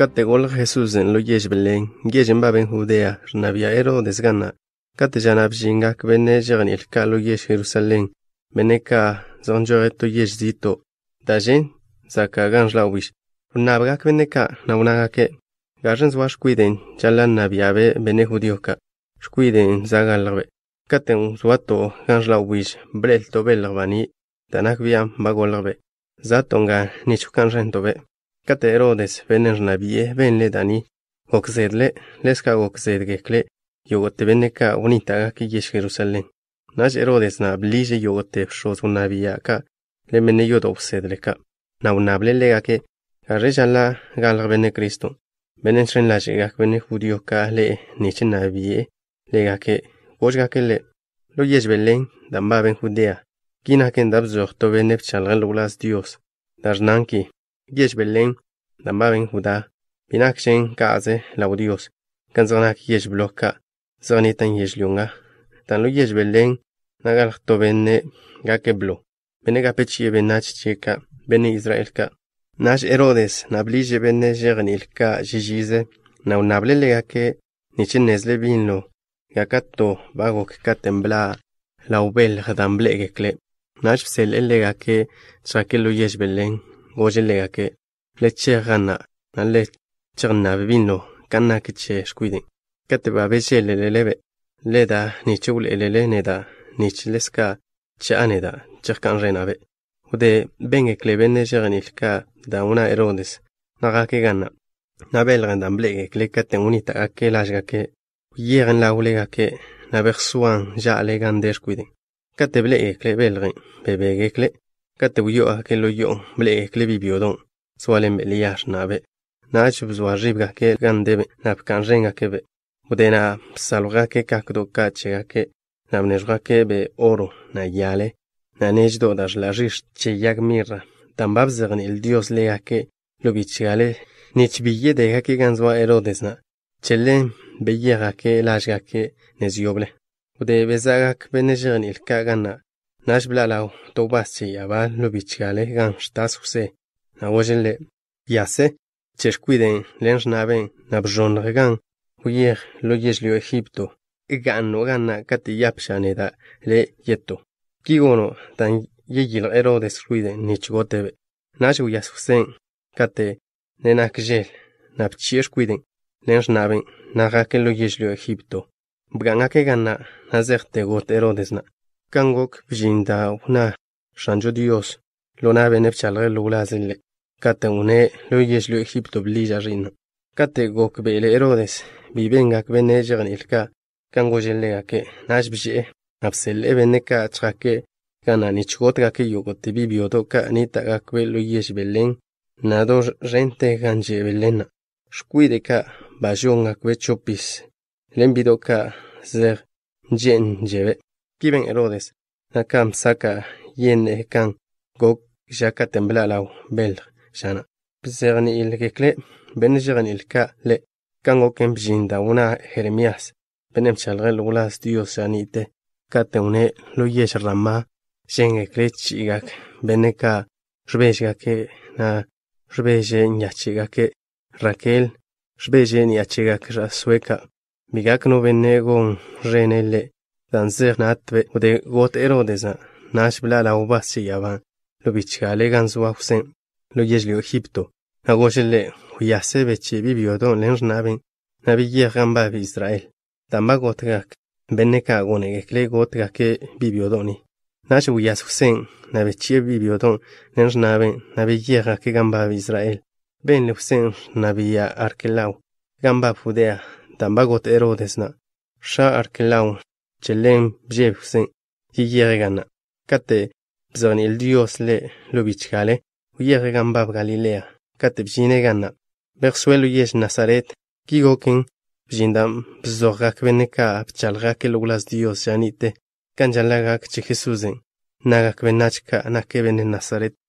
Kategol Jesús en lo belen, yeshbelen, yeshen baben Judea, naviaero desgana, katejanab jingak bene jaganil lo yesh Jerusalén, beneka zanjoreto yesh zito, dajen, zaka ganjlawish, nabgak beneka, naunagake, garren zwa shkuiden, jalan naviabe bene judioka, shkuiden zagalbe, katen zwato ganjlawish, brel tobe larbani, tanak viam bagolbe, zatonga nichukan rentobe. Katero des fener na dani. Gokzer leska gokzer gekle. Yogote ben neka onita ga ki yesh Jerusalem. Nash ero na blize yogote fshot un Le mene yod obzer le ka. Na un jala galg kristo. Ben entren la jegak judio ka le e. nabie, legake, bie. Le gake. Gox gake le. Lo yesh ben leen. Dan Kina ken to ben dios. nanki. Gies belen, namabin huda pinakshin kaaze laudios kanzana kiyesh blokka zani tan yesh lunga tan lu yesh beleng nagal to benne gake blo bene gape chi benach cheka bene israel ka nash erodes nablije benne jegnil ka jijize na unable le gake nichin nezle binlo gakato bago ka laubel gadamble gekle nash sel ele gake chakelo yesh beleng goje Leche gana, na leche gana que kana kiche squidi. Kate ba beche le da ni chul elele da ni chileska che aneda, chirkan renabe. Ude benge klebene cheganilka da una erodes, naga ke gana. na Nabel gandan blege klekate unita ake lashga ke, yegan la ulega ke, naber suan ja le gande squidi. Kate blege klebelgen, bebege kle, kate uyo ake lo yo, blege klebibio don. sualen be liyash na be naach bzuarib ga ke gande be nap kanjen ga ke be budena salga ke kakdo ka chega ke namnesga ke be oro na yale na nej do das lajish che yak mirra tambab zegen el dios le ke logichale nech biye de ga ke ganzwa erodes na chelle be yega ke lashga nezioble ude bezaga ke benejgen el kaganna nash blalao tobas che yaba logichale gan shtas huse nawojen le yase, cheshkuiden len naben nabjon regan, uyer lo yeshlio Egipto, igan no gana kati yapshaneda le yeto. Kigono tan yegil Herodes ruiden nichgotebe, nashu yasusen kate nenakjel, napcheshkuiden len naben nagaken lo yeshlio Egipto. Bgangake na nazerte got desna, Kangok bjinda una shanjo Dios, lo nabe nepchalre lo lazile. lo Luyes lo Egipto gokbele erodes, Bele erodes Vivenga Kbenejan Ilka, Gana que Nashbje, Absel Ebeneka traque Kananichgotka que Yogote Bibioto Kanita Gakbe Belén, Nador Rente Ganje Belena, ka, Bayon Gakbe Chopis, ka, Zer Jen lleve Kiben Erodes, Nakam Saka Yen Ekan, Gok jaka Temblalau, شانا بزغني إلك كلي بنجغني الكا لي كانغو كم بجيندا ونا هرمياس بنم شالغل ولا ستيو شانيته كاتوني لو يش رما شين كريتش إيغاك بنكا شبيش غاكي نا شبيش نياتشي غاكي راكيل شبيش نياتشي غاك راسويكا ميغاك نو بنيغون رينيلي دانزيغ ناتبي ودي غوت إرو ديزا ناش بلا لاوباسي يابان لو بيتشغالي غانزوا حسين λογές Egipto, αγώσελε huyasebetxe bibiodo lens naben, nabille gamba Israel, tambagotrak gotgak, beneka agone bibiodoni. Nash huyas husen, nabetxe bibiodon naben, gake gamba Israel, ben husen, nabia arkelau, gamba fudea, got, erodesna, sha arkelau, chelem bjefusen, husen, gana. Kate, bzon dios le uyege bab Galilea, kate bjine ganna, bersuelu yes Nazaret, kigokin, bjindam bzogak veneka bchalgak elulas Dios janite, kanjalagak chi Jesusen, nagak venachka nakeben bene Nazaret,